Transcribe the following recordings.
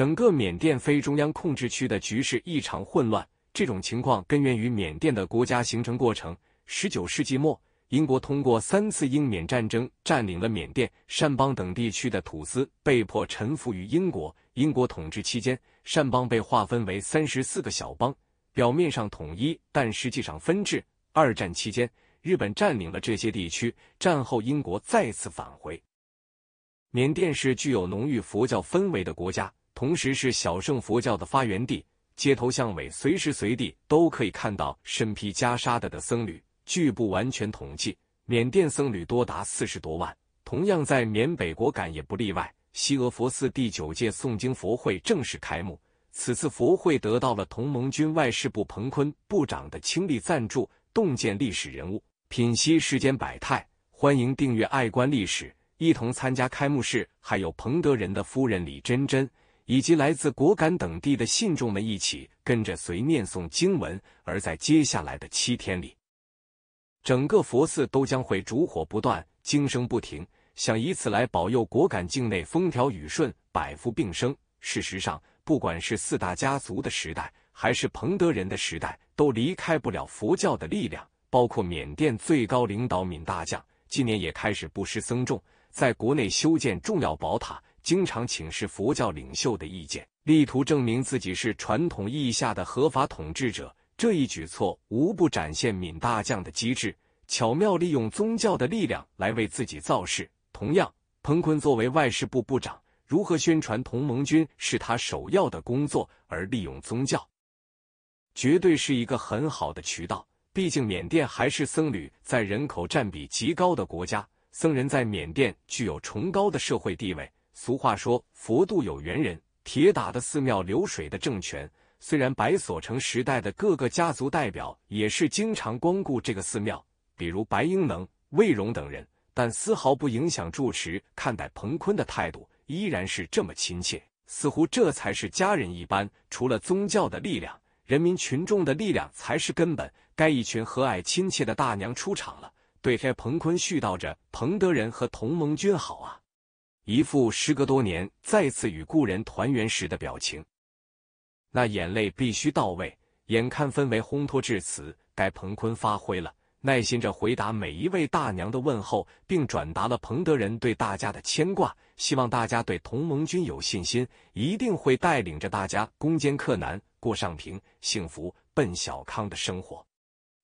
整个缅甸非中央控制区的局势异常混乱，这种情况根源于缅甸的国家形成过程。十九世纪末，英国通过三次英缅战争占领了缅甸、善邦等地区的土司，被迫臣服于英国。英国统治期间，善邦被划分为三十四个小邦，表面上统一，但实际上分治。二战期间，日本占领了这些地区，战后英国再次返回。缅甸是具有浓郁佛教氛围的国家。同时是小圣佛教的发源地，街头巷尾随时随地都可以看到身披袈裟的的僧侣。据不完全统计，缅甸僧侣多达四十多万。同样在缅北果敢也不例外。西俄佛寺第九届诵经佛会正式开幕，此次佛会得到了同盟军外事部彭坤部长的倾力赞助。洞见历史人物，品析世间百态，欢迎订阅《爱观历史》，一同参加开幕式。还有彭德仁的夫人李珍珍。以及来自果敢等地的信众们一起跟着随念诵经文，而在接下来的七天里，整个佛寺都将会烛火不断，经声不停，想以此来保佑果敢境内风调雨顺，百福并生。事实上，不管是四大家族的时代，还是彭德仁的时代，都离开不了佛教的力量。包括缅甸最高领导闵大将，今年也开始布施僧众，在国内修建重要宝塔。经常请示佛教领袖的意见，力图证明自己是传统意义下的合法统治者。这一举措无不展现闽大将的机智，巧妙利用宗教的力量来为自己造势。同样，彭坤作为外事部部长，如何宣传同盟军是他首要的工作，而利用宗教绝对是一个很好的渠道。毕竟，缅甸还是僧侣在人口占比极高的国家，僧人在缅甸具有崇高的社会地位。俗话说：“佛度有缘人，铁打的寺庙，流水的政权。”虽然白所成时代的各个家族代表也是经常光顾这个寺庙，比如白英能、魏荣等人，但丝毫不影响住持看待彭坤的态度，依然是这么亲切，似乎这才是家人一般。除了宗教的力量，人民群众的力量才是根本。该一群和蔼亲切的大娘出场了，对开彭坤絮叨着：“彭德仁和同盟军好啊。”一副时隔多年再次与故人团圆时的表情，那眼泪必须到位。眼看氛围烘托至此，该彭坤发挥了，耐心着回答每一位大娘的问候，并转达了彭德仁对大家的牵挂，希望大家对同盟军有信心，一定会带领着大家攻坚克难，过上平幸福、奔小康的生活。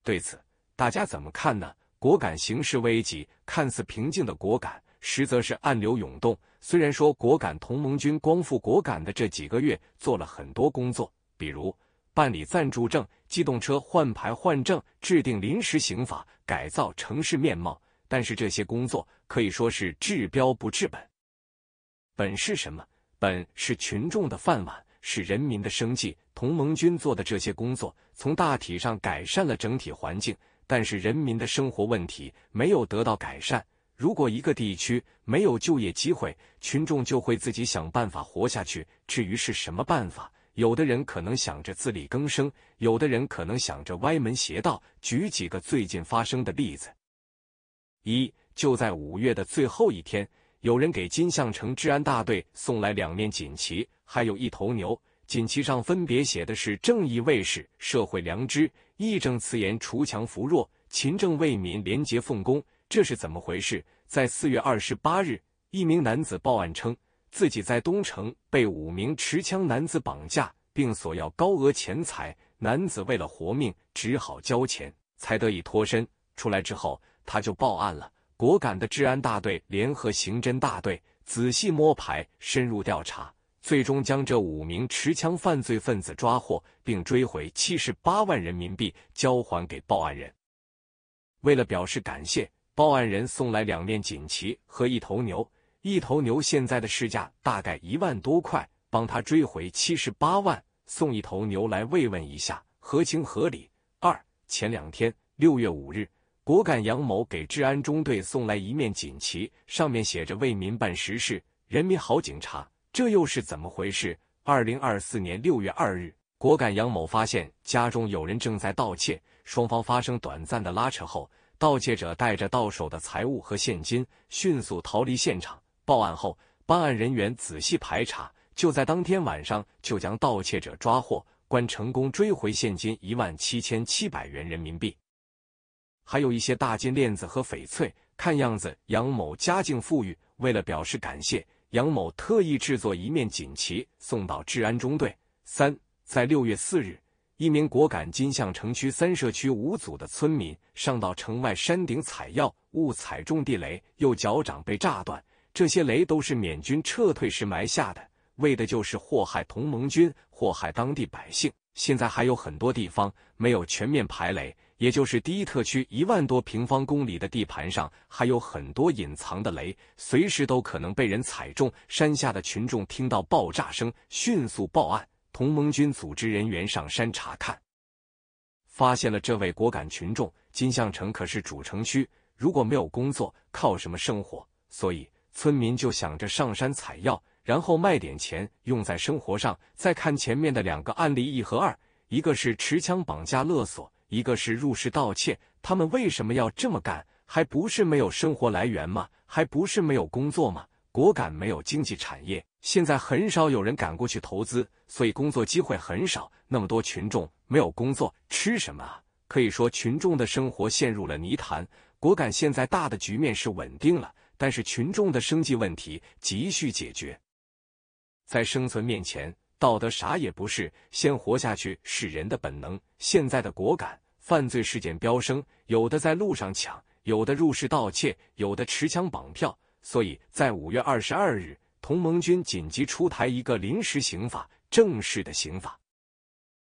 对此，大家怎么看呢？果敢形势危急，看似平静的果敢。实则是暗流涌动。虽然说果敢同盟军光复果敢的这几个月做了很多工作，比如办理暂住证、机动车换牌换证、制定临时刑法、改造城市面貌，但是这些工作可以说是治标不治本。本是什么？本是群众的饭碗，是人民的生计。同盟军做的这些工作，从大体上改善了整体环境，但是人民的生活问题没有得到改善。如果一个地区没有就业机会，群众就会自己想办法活下去。至于是什么办法，有的人可能想着自力更生，有的人可能想着歪门邪道。举几个最近发生的例子：一，就在五月的最后一天，有人给金象城治安大队送来两面锦旗，还有一头牛。锦旗上分别写的是“正义卫士”“社会良知”“义正辞严”“锄强扶弱”“勤政为民”“廉洁奉公”。这是怎么回事？在四月二十八日，一名男子报案称，自己在东城被五名持枪男子绑架，并索要高额钱财。男子为了活命，只好交钱，才得以脱身。出来之后，他就报案了。果敢的治安大队联合刑侦大队，仔细摸排，深入调查，最终将这五名持枪犯罪分子抓获，并追回七十八万人民币，交还给报案人。为了表示感谢。报案人送来两面锦旗和一头牛，一头牛现在的市价大概一万多块，帮他追回七十八万，送一头牛来慰问一下，合情合理。二前两天，六月五日，果敢杨某给治安中队送来一面锦旗，上面写着“为民办实事，人民好警察”，这又是怎么回事？二零二四年六月二日，果敢杨某发现家中有人正在盗窃，双方发生短暂的拉扯后。盗窃者带着到手的财物和现金迅速逃离现场。报案后，办案人员仔细排查，就在当天晚上就将盗窃者抓获，关成功追回现金一万七千七百元人民币，还有一些大金链子和翡翠。看样子杨某家境富裕。为了表示感谢，杨某特意制作一面锦旗送到治安中队。三，在六月四日。一名果敢金象城区三社区五组的村民上到城外山顶采药，误踩中地雷，右脚掌被炸断。这些雷都是缅军撤退时埋下的，为的就是祸害同盟军，祸害当地百姓。现在还有很多地方没有全面排雷，也就是第一特区一万多平方公里的地盘上还有很多隐藏的雷，随时都可能被人踩中。山下的群众听到爆炸声，迅速报案。同盟军组织人员上山查看，发现了这位果敢群众。金象城可是主城区，如果没有工作，靠什么生活？所以村民就想着上山采药，然后卖点钱用在生活上。再看前面的两个案例一和二，一个是持枪绑架勒索，一个是入室盗窃。他们为什么要这么干？还不是没有生活来源吗？还不是没有工作吗？果敢没有经济产业，现在很少有人敢过去投资，所以工作机会很少。那么多群众没有工作，吃什么啊？可以说群众的生活陷入了泥潭。果敢现在大的局面是稳定了，但是群众的生计问题急需解决。在生存面前，道德啥也不是，先活下去是人的本能。现在的果敢犯罪事件飙升，有的在路上抢，有的入室盗窃，有的持枪绑票。所以在五月二十二日，同盟军紧急出台一个临时刑法，正式的刑法。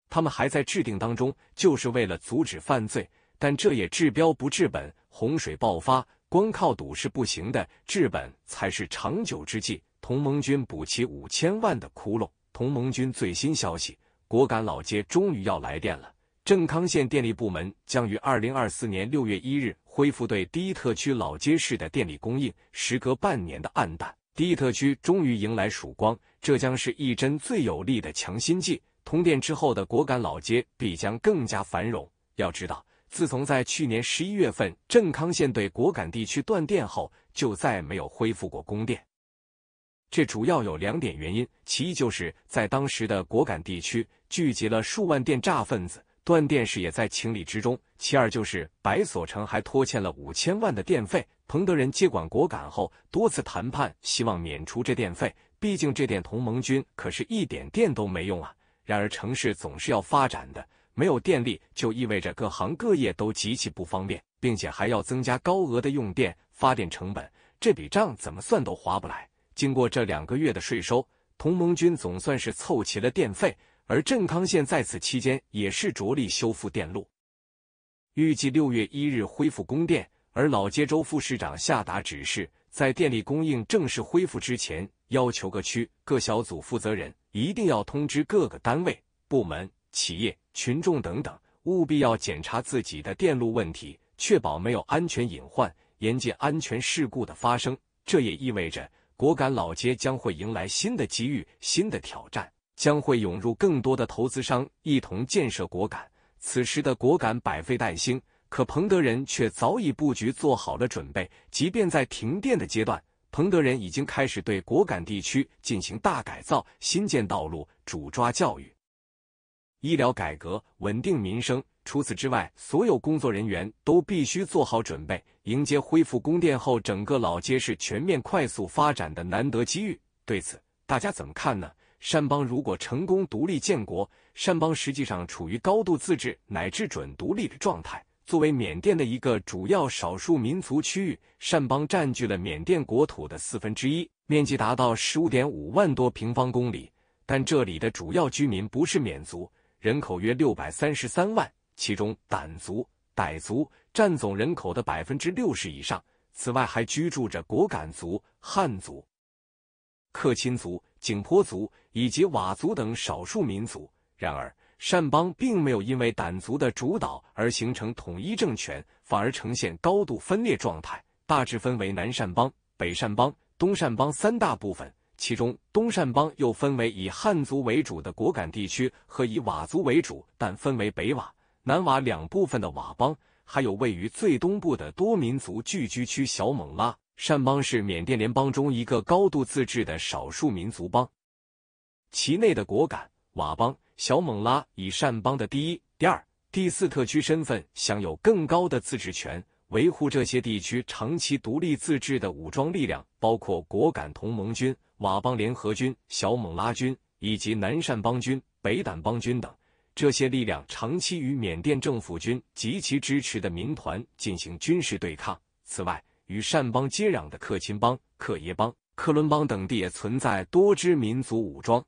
他们还在制定当中，就是为了阻止犯罪，但这也治标不治本。洪水爆发，光靠堵是不行的，治本才是长久之计。同盟军补齐五千万的窟窿。同盟军最新消息：果敢老街终于要来电了。镇康县电力部门将于二零二四年六月一日恢复对第一特区老街市的电力供应。时隔半年的暗淡，第一特区终于迎来曙光，这将是一针最有力的强心剂。通电之后的果敢老街必将更加繁荣。要知道，自从在去年十一月份镇康县对果敢地区断电后，就再没有恢复过供电。这主要有两点原因：其一，就是在当时的果敢地区聚集了数万电诈分子。断电是也在情理之中。其二就是白所城还拖欠了五千万的电费。彭德仁接管果敢后，多次谈判，希望免除这电费。毕竟这点同盟军可是一点电都没用啊。然而城市总是要发展的，没有电力就意味着各行各业都极其不方便，并且还要增加高额的用电发电成本，这笔账怎么算都划不来。经过这两个月的税收，同盟军总算是凑齐了电费。而镇康县在此期间也是着力修复电路，预计六月一日恢复供电。而老街州副市长下达指示，在电力供应正式恢复之前，要求各区各小组负责人一定要通知各个单位、部门、企业、群众等等，务必要检查自己的电路问题，确保没有安全隐患，严禁安全事故的发生。这也意味着果敢老街将会迎来新的机遇、新的挑战。将会涌入更多的投资商，一同建设果敢。此时的果敢百废待兴，可彭德仁却早已布局，做好了准备。即便在停电的阶段，彭德仁已经开始对果敢地区进行大改造，新建道路，主抓教育、医疗改革，稳定民生。除此之外，所有工作人员都必须做好准备，迎接恢复供电后整个老街市全面快速发展的难得机遇。对此，大家怎么看呢？山邦如果成功独立建国，山邦实际上处于高度自治乃至准独立的状态。作为缅甸的一个主要少数民族区域，山邦占据了缅甸国土的四分之一，面积达到十五点五万多平方公里。但这里的主要居民不是缅族，人口约六百三十三万，其中掸族、傣族占总人口的百分之六十以上。此外，还居住着果敢族、汉族、克钦族。景颇族以及佤族等少数民族。然而，善邦并没有因为掸族的主导而形成统一政权，反而呈现高度分裂状态，大致分为南善邦、北善邦、东善邦三大部分。其中，东善邦又分为以汉族为主的果敢地区和以佤族为主但分为北佤、南佤两部分的佤邦，还有位于最东部的多民族聚居区小勐拉。善邦是缅甸联邦中一个高度自治的少数民族邦，其内的果敢、佤邦、小勐拉以善邦的第一、第二、第四特区身份享有更高的自治权。维护这些地区长期独立自治的武装力量包括果敢同盟军、佤邦联合军、小勐拉军以及南善邦军、北掸邦军等。这些力量长期与缅甸政府军及其支持的民团进行军事对抗。此外，与善邦接壤的克钦邦、克耶邦、克伦邦等地也存在多支民族武装。